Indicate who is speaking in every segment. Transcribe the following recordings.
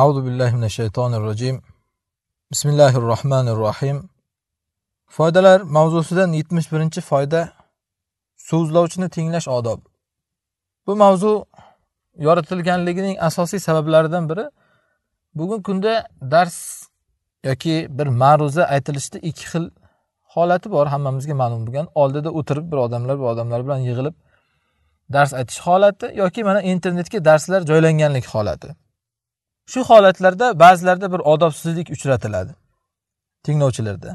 Speaker 1: أعوذ بالله من الشيطان الرجيم بسم الله الرحمن الرحيم foydalar mavzusidan 71 birinchi foyda so'zlovchini tinglash odob bu mavzu yoritilganligining asosiy sabablaridan biri bugungi kunda dars yoki bir ma'ruza aytilishda ikki xil holati bor hammamizga ma'lum bo'lgan oldida o'tirib bir odamlar bu odamlar bilan yig'ilib dars aytish holati yoki mana internetga darslar joylanganlik holati shu holatlarda ba'zilarda bir odobsizlik uchratiladi tinglovchilarda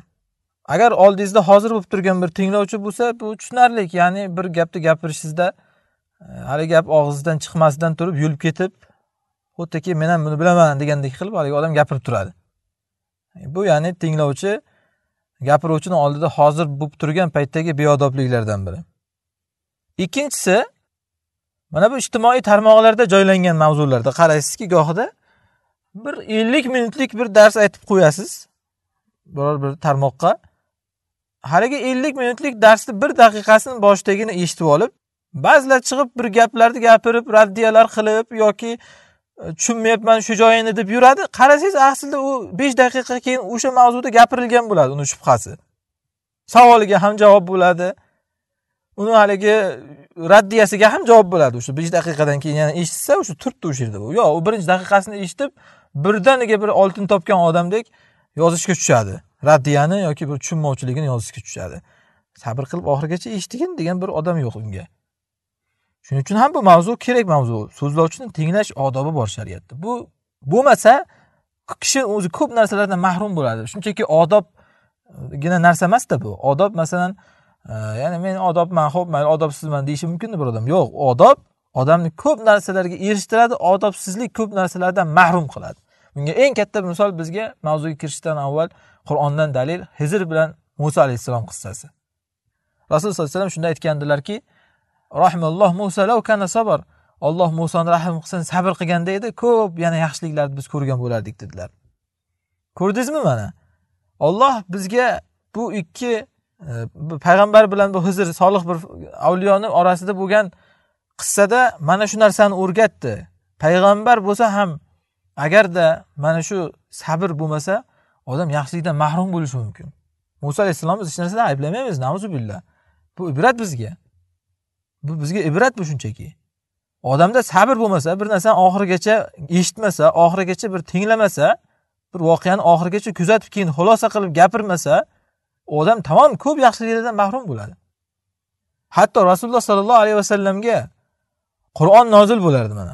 Speaker 1: agar oldingizda hozir bo'lib turgan bir tinglovchi bo'lsa bu tushunarli ya'ni bir gapni gapirishingizda e, hali gap og'izdan chiqmasdan turib yulib ketib xuddiki men ham buni bilaman degandek qilib haligi odam gapirib turadi e, bu ya'ni tinglovchi gapiruvchini oldida hozir bo'lib turgan paytdagi beodobliklardan biri ikkinchisi mana bu ijtimoiy tarmoqlarda joylangan mavzularda qaraysizki gohida bir ellik minutlik bir dars aytib qo'yasiz biror bir tarmoqqa haligi ellik minutlik darsni bir daqiqasini boshidagina eshitib olib ba'zilar chiqib bir gaplarni gapirib raddiyalar qilib yoki e, tushunmayapman shu joyini deb yuradi qarasangiz aslida u besh daqiqa keyin o'sha mavzuda gapirilgan bo'ladi uni shubhasi savoliga ham javob bo'ladi uni haligi raddiyasiga ham javob bo'ladi o'sha besh daqiqadan keyin yana eshitsa o'sha turibdi o'sha yerda yo'q u birinchi daqiqasini eshitib birdaniga bir oltin topgan odamdek yozishga tushadi raddiyani yoki bir tushunmovchiligini yozishga tushadi sabr qilib oxirigacha eshitgin degan bir odam yo'q unga shuning uchun ham bu mavzu kerak mavzu so'zlovchini tinglash odobi bor shariatda bu bo'lmasa kishi o'zi ko'p narsalardan mahrum bo'ladi shunchaki odobgina narsa emasda bu odob masalan e, ya'ni men odobman ho'p mayli odobsizman deyishi mumkinda bir odam yo'q odob odamni ko'p narsalarga erishtiradi odobsizlik ko'p narsalardan mahrum qiladi bunga eng katta misol bizga mavzuga kirishdan avval qur'ondan dalil hizr bilan muso alayhissalom qissasi rasululloh sallallohu alayhi vasallam shunday aytgandilarki rahmalloh muso kana sabr alloh musoni rahm qilsin sabr qilganda edi ko'p yana yaxshiliklarni biz ko'rgan bo'lardik dedilar ko'rdingizmi mana olloh bizga bu ikki e, payg'ambar bilan bu hizr solih bir avliyoni orasida bo'lgan qissada mana shu narsani o'rgatdi payg'ambar bo'lsa ham agarda mana shu sabr bo'lmasa odam yaxshilikdan mahrum bo'lishi mumkin muso alayhissalomni biz hech narsada ayblamaymiz nazubillah bu ibrat bizga bu bizga ibrat bu shunchaki odamda sabr bo'lmasa bir narsani oxirigacha eshitmasa oxirigacha bir tinglamasa bir voqeani oxirigacha kuzatib keyin xulosa qilib gapirmasa odam tamom ko'p yaxshiliklardan mahrum bo'ladi hatto rasululloh sollallohu alayhi vasallamga qur'on nozil bo'lardi mana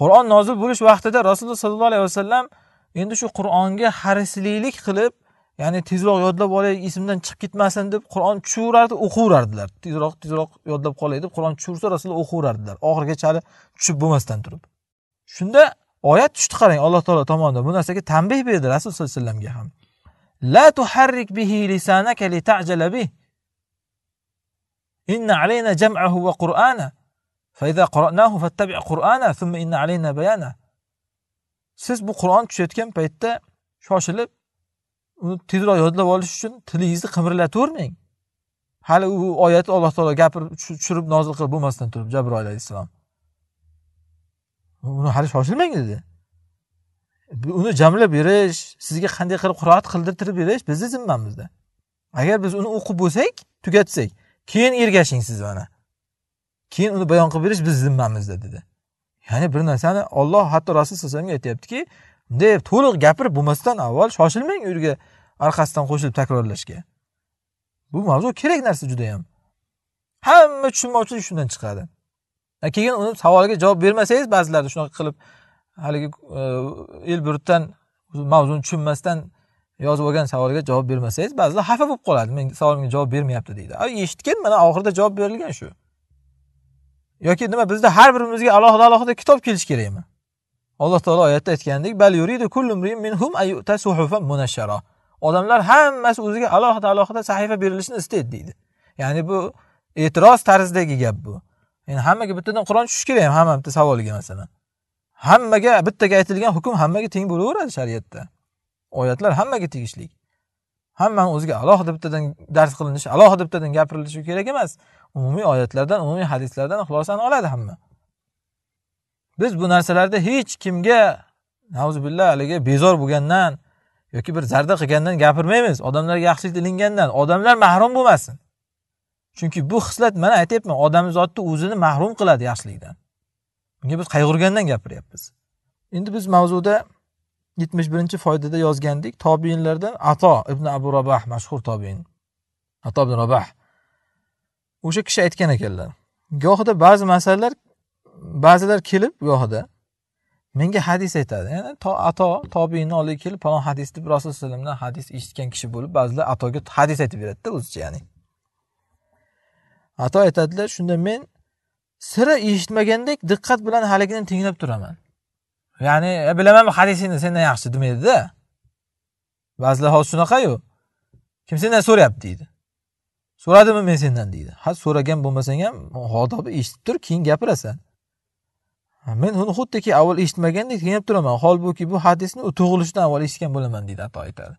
Speaker 1: qur'on nozil bo'lish vaqtida rasululloh sollallohu alayhi vasallam endi shu qur'onga harislilik qilib ya'ni tezroq yodlab olay esimdan chiqib ketmasin deb qur'on tushaverardi o'qiyverardilar tezroq tezroq yodlab qolay deb qur'on tushaversa rasululloh o'qiyverardilar oxirigacha hali tushib bo'lmasdan turib shunda oyat tushdi qarang alloh taolo tomonidan bu narsaga tanbeh berdi rasululloh sallallohu alayhi vasallamga ham la tuharrik bihi lisanaka litajala bih inna alayna jam'ahu va qur'ana Fayda qara'nahu fattabi' Qur'ana thumma inna alayna bayana. Siz bu Qur'on tushayotgan paytda shoshilib uni tezroq yodlab olish uchun tilingizni qimirlatavermang. Hali u oyat Alloh taolo gapirib tushirib nozil qilib bo'lmasdan turib Jabroil alayhissalom. Uni hali shoshilmang dedi. Uni jamlab berish, sizga qanday qilib qiroat qildirtirib berish bizni zimmamizda. Agar biz uni o'qib bo'lsak, tugatsak, keyin ergashing siz mana. keyin uni bayon qilib berish biz zimmamizda dedi ya'ni bir narsani olloh hatto rasul sallallohu alayhi vasallamga aytyaptiki bunday to'liq gapirib bo'lmasdan avval shoshilmang u orqasidan qo'shilib takrorlashga bu mavzu kerak narsa juda yam hamma tushunmovchilik shundan chiqadi keyin uni savoliga javob bermasangiz ba'zilarda shunaqa qilib haligi e, el burutdan mavzuni tushunmasdan yozib olgan savolga javob bermasangiz ba'zilar xafa bo'lib qoladi men savolimga javob bermayapti deydi eshitgan mana oxirida javob berilgan shu yoki nima bizda har birimizga alohida alohida kitob kelishi kerakmi alloh taolo oyatda aytgandek bal minhum munashshara odamlar hammasi o'ziga alohida alohida sahifa berilishini istaydi deydi ya'ni bu e'tiroz tarzidagi gap bu ya'ni hammaga bittadan qur'on tushishi kerakmi hamma bitta savoliga masalan hammaga bittaga aytilgan hukm hammaga teng bo'laveradi shariatda oyatlar hammaga tegishli hammani o'ziga alohida bittadan dars qilinishi alohida bittadan gapirilishi kerak emas umumiy oyatlardan umumiy hadislardan xulosani oladi hamma biz bu narsalarda hech kimga nauzubillah haligi bezor bo'lgandan yoki bir zarda qilgandan gapirmaymiz odamlar yaxshilik tilingandan odamlar mahrum bo'lmasin chunki bu hislat mana aytyapman odamzodni o'zini mahrum qiladi yaxshilikdan bunga biz qayg'urgandan gapiryapmiz endi biz mavzuda yetmish birinchi foydada yozgandik tobiinlardan ato ibn abu robah mashhur tobiin ato ibn robah o'sha kishi aytgan ekanlar gohida ba'zi masalalar ba'zilar kelib gohida menga hadis aytadi ya'ni to ato tobiini oldiga kelib palon hadis deb rasululloh alayhi vasallamdan hadis eshitgan kishi bo'lib ba'zilar atoga hadis aytib beradida o'zicha ya'ni ato aytadilar shunda men sira eshitmagandek diqqat bilan haligini tinglab turaman ya'ni e, bilaman bu hadisingni sendan yaxshi demaydida ba'zilar hozir shunaqayu kim sendan so'rayapti deydi so'radimi men sendan deydi ha so'ragan bo'lmasang ham odobi eshitib tur keyin gapirasan men uni xuddiki avval eshitmagandek tinglab turaman holbuki bu hadisni tug'ilishdan avval eshitgan bo'laman deydi ato aytadi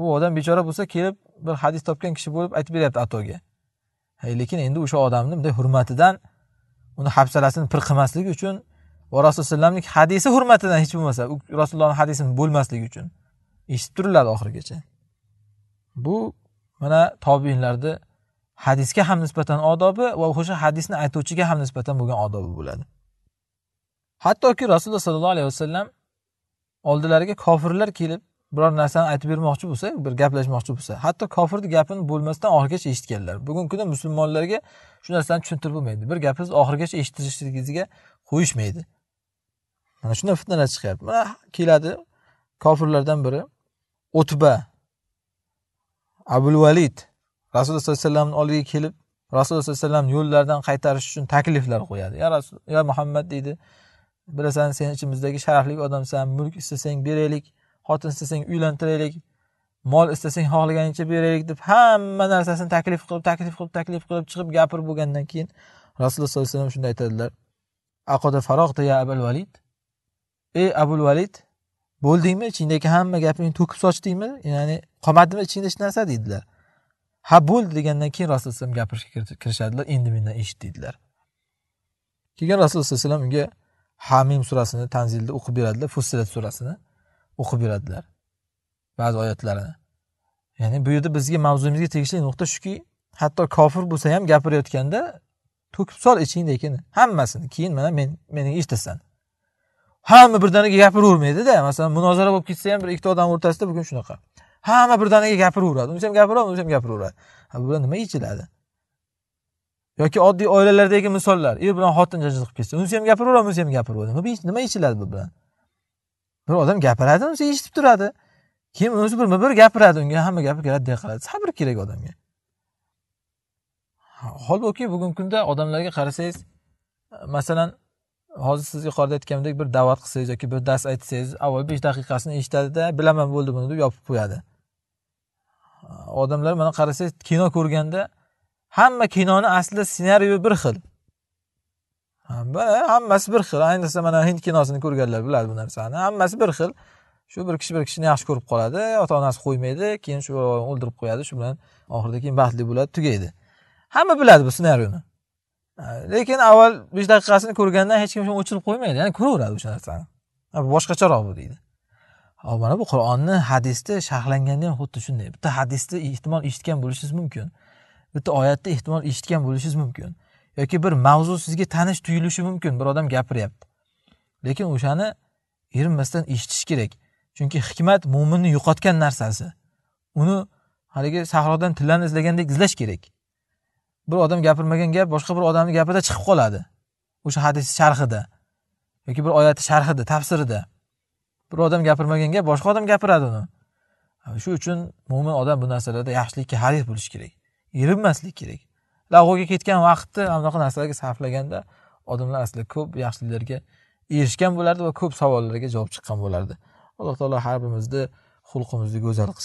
Speaker 1: u odam bechora bo'lsa kelib bir hadis topgan kishi bo'lib aytib beryapti atoga lekin endi o'sha odamni bunday hurmatidan uni hafsalasini pir qilmaslik uchun va rasulullohning hadisi hurmatidan hech bo'lmasa rasulullohni hadisini bo'lmasligi uchun eshitib turiladi oxirigacha bu mana tobiinlarni hadisga ham nisbatan odobi va o'sha hadisni aytuvchiga ham nisbatan bo'lgan odobi bo'ladi hattoki rasululloh sollallohu alayhi vasallam oldilariga kofirlar kelib biror narsani aytib bermoqchi bo'lsa bir gaplashmoqchi bo'lsa hatto kofirni gapini bo'lmasdan oxirigacha eshitganlar bugungi kunda musulmonlarga shu narsani tushuntirib bo'lmaydi bir gapingizni oxirigacha eshittirishligingizga qo'yishmaydi mana shunday fitnalar chiqyapti mana keladi kofirlardan biri o'tba abul valid rasululloh sallallohu alayhi vasallamni oldiga kelib rasululloh sallallohu alayhi vasallam yo'llaridan qaytarish uchun takliflar qo'yadi ya rasul ya muhammad deydi bilasan sen ichimizdagi sharafli odamsan mulk istasang beraylik xotin istasang uylantiraylik mol istasang xohlaganingcha beraylik deb hamma narsasini taklif qilib taklif qilib taklif qilib chiqib gapirib bo'lgandan keyin rasululloh sallallohu alayhi vasallam shunday aytadilar aqoda faroqda ya abul valid ey abul valid bo'ldingmi ichingdagi hamma gapingni to'kib sochdingmi ya'ni qolmadimi ichingda hech narsa deydilar ha bo'ldi degandan keyin rasululloh alayhi vasallam gapirishga kirishadilar endi mendan eshit deydilar keyin rasululloh sallallohu alayhi vasallam unga hamim surasini tanzilda o'qib beradilar fussilat surasini o'qib beradilar ba'zi oyatlarini ya'ni bu yerda bizga mavzuyimizga tegishli nuqta shuki hatto kofir bo'lsa ham gapirayotganda to'kib sol ichingdagini hammasini keyin mana men meni eshitasan hamma birdaniga gapiravermaydida masalan munozara bo'lib ketsa ham bir ikkita odam o'rtasida bugun shunaqa hamma birdaniga gapiraveradi unisi ham gapiradi unisi ham gapiraveradi bu bilan nima yechiladi yoki oddiy oilalardagi misollar er bilan xotin janjal qilib ketsa unisi ham gapiraveradi unisi ham gapiraveradi nima yechiladi bu bilan bir odam gapiradi unisi eshitib turadi keyin unisi birma bir gapiradi unga hamma gapi keladiday qiladi sabr kerak odamga holbuki bugungi kunda odamlarga qarasangiz masalan hozir siz yuqorida aytganimdek bir da'vat qilsangiz yoki bir dars aytsangiz avval besh daqiqasini eshitadida bilaman bo'ldi buni deb yopib qo'yadi odamlar mana qarasangiz kino ko'rganda hamma kinoni aslida ssenariyi bir xil hammasi bir xil ayniqsa mana hind kinosini ko'rganlar biladi bu narsani hammasi bir xil shu bir kishi bir kishini yaxshi ko'rib qoladi ota onasi qo'ymaydi keyin shu o'ldirib qo'yadi shu bilan oxirida keyin baxtli bo'ladi tugaydi hamma biladi bu ssenariyni lekin avval besh daqiqasini ko'rgandan hech kim o'chirib qo'ymaydi ya'ni ko'raveradi o'sha narsani bu boshqacharoq bu deydi hop mana bu qur'onni hadisda sharhlanganda ham xuddi shunday bitta hadisni ehtimol eshitgan bo'lishingiz mumkin bitta oyatni ehtimol eshitgan bo'lishingiz mumkin yoki bir mavzu sizga tanish tuyulishi mumkin bir odam gapiryapti lekin o'shani erinmasdan eshitish kerak chunki hikmat mo'minni yo'qotgan narsasi uni haligi sahrodan tillani izlagandek izlash kerak bir odam gapirmagan gap boshqa bir odamni gapida chiqib qoladi o'sha hadis sharhida yoki bir oyatni sharhida tafsirida bir odam gapirmagan gap boshqa odam gapiradi uni shu uchun mo'min odam bu narsalarda yaxshilikka harif bo'lishi kerak erinmaslik kerak lag'uvga ketgan vaqtni ana bunaqa narsalarga sarflaganda odamlar aslida ko'p yaxshiliklarga erishgan bo'lardi va ko'p savollarga javob chiqqan bo'lardi alloh taolo har birimizni xulqimizni go'zal qilsin